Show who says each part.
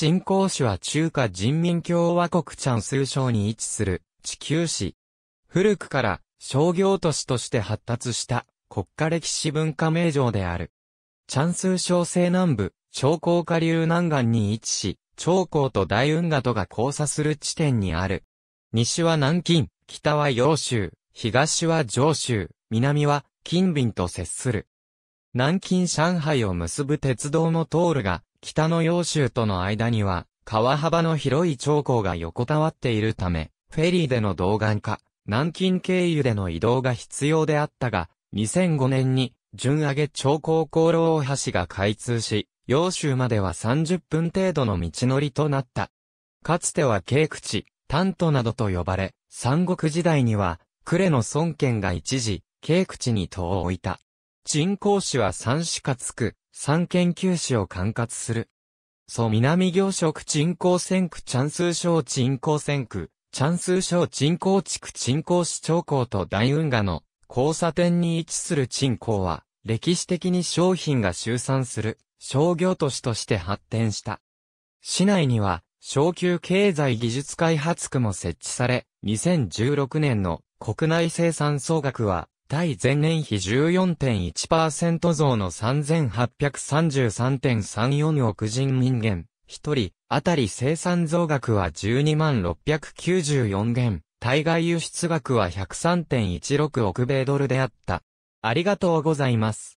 Speaker 1: 鎮江市は中華人民共和国チャスー省に位置する地球市。古くから商業都市として発達した国家歴史文化名城である。チャスー省西南部、長江下流南岸に位置し、長江と大運河とが交差する地点にある。西は南京、北は揚州、東は上州、南は金瓶と接する。南京上海を結ぶ鉄道の通るが、北の洋州との間には、川幅の広い長江が横たわっているため、フェリーでの動岸化、南京経由での移動が必要であったが、2005年に、順上げ長江航路大橋が開通し、洋州までは30分程度の道のりとなった。かつては軽口、丹都などと呼ばれ、三国時代には、呉の孫権が一時、軽口に戸を置いた。人工市は三市かつく、三研究市を管轄する。蘇南行職鎮江線区チャンス省鎮江線区、チャンス省鎮江地区鎮江市長江と大運河の交差点に位置する鎮江は、歴史的に商品が集散する商業都市として発展した。市内には、昇級経済技術開発区も設置され、2016年の国内生産総額は対前年比14.1%増の3833.34億人民元、一人、あたり生産増額は12万694元、対外輸出額は103.16億米ドルであった。ありがとうございます。